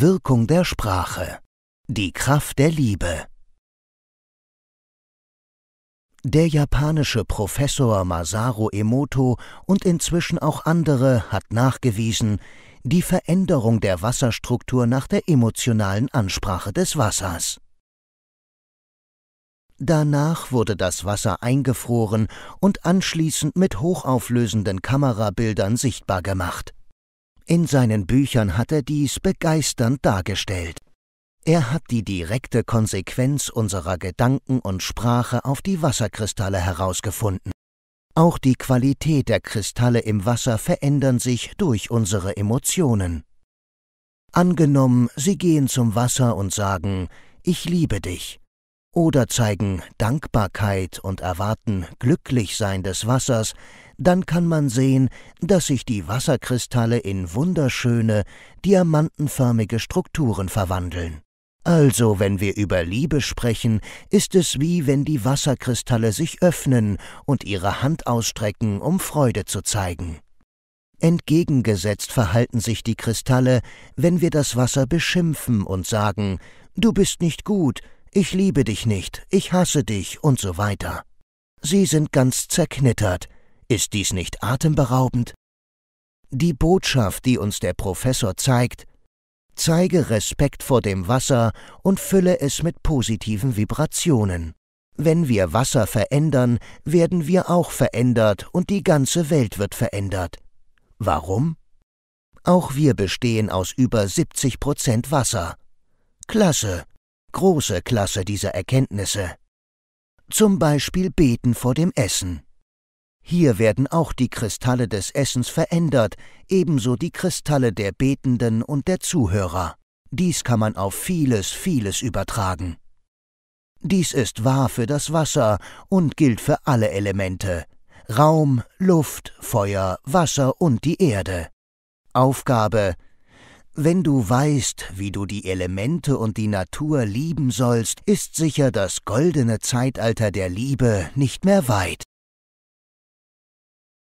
Wirkung der Sprache. Die Kraft der Liebe. Der japanische Professor Masaru Emoto und inzwischen auch andere hat nachgewiesen, die Veränderung der Wasserstruktur nach der emotionalen Ansprache des Wassers. Danach wurde das Wasser eingefroren und anschließend mit hochauflösenden Kamerabildern sichtbar gemacht. In seinen Büchern hat er dies begeisternd dargestellt. Er hat die direkte Konsequenz unserer Gedanken und Sprache auf die Wasserkristalle herausgefunden. Auch die Qualität der Kristalle im Wasser verändern sich durch unsere Emotionen. Angenommen, Sie gehen zum Wasser und sagen, ich liebe dich, oder zeigen Dankbarkeit und erwarten Glücklichsein des Wassers, dann kann man sehen, dass sich die Wasserkristalle in wunderschöne, diamantenförmige Strukturen verwandeln. Also, wenn wir über Liebe sprechen, ist es wie wenn die Wasserkristalle sich öffnen und ihre Hand ausstrecken, um Freude zu zeigen. Entgegengesetzt verhalten sich die Kristalle, wenn wir das Wasser beschimpfen und sagen Du bist nicht gut, ich liebe dich nicht, ich hasse dich und so weiter. Sie sind ganz zerknittert, ist dies nicht atemberaubend? Die Botschaft, die uns der Professor zeigt, zeige Respekt vor dem Wasser und fülle es mit positiven Vibrationen. Wenn wir Wasser verändern, werden wir auch verändert und die ganze Welt wird verändert. Warum? Auch wir bestehen aus über 70 Prozent Wasser. Klasse, große Klasse dieser Erkenntnisse. Zum Beispiel beten vor dem Essen. Hier werden auch die Kristalle des Essens verändert, ebenso die Kristalle der Betenden und der Zuhörer. Dies kann man auf vieles, vieles übertragen. Dies ist wahr für das Wasser und gilt für alle Elemente Raum, Luft, Feuer, Wasser und die Erde. Aufgabe Wenn du weißt, wie du die Elemente und die Natur lieben sollst, ist sicher das goldene Zeitalter der Liebe nicht mehr weit.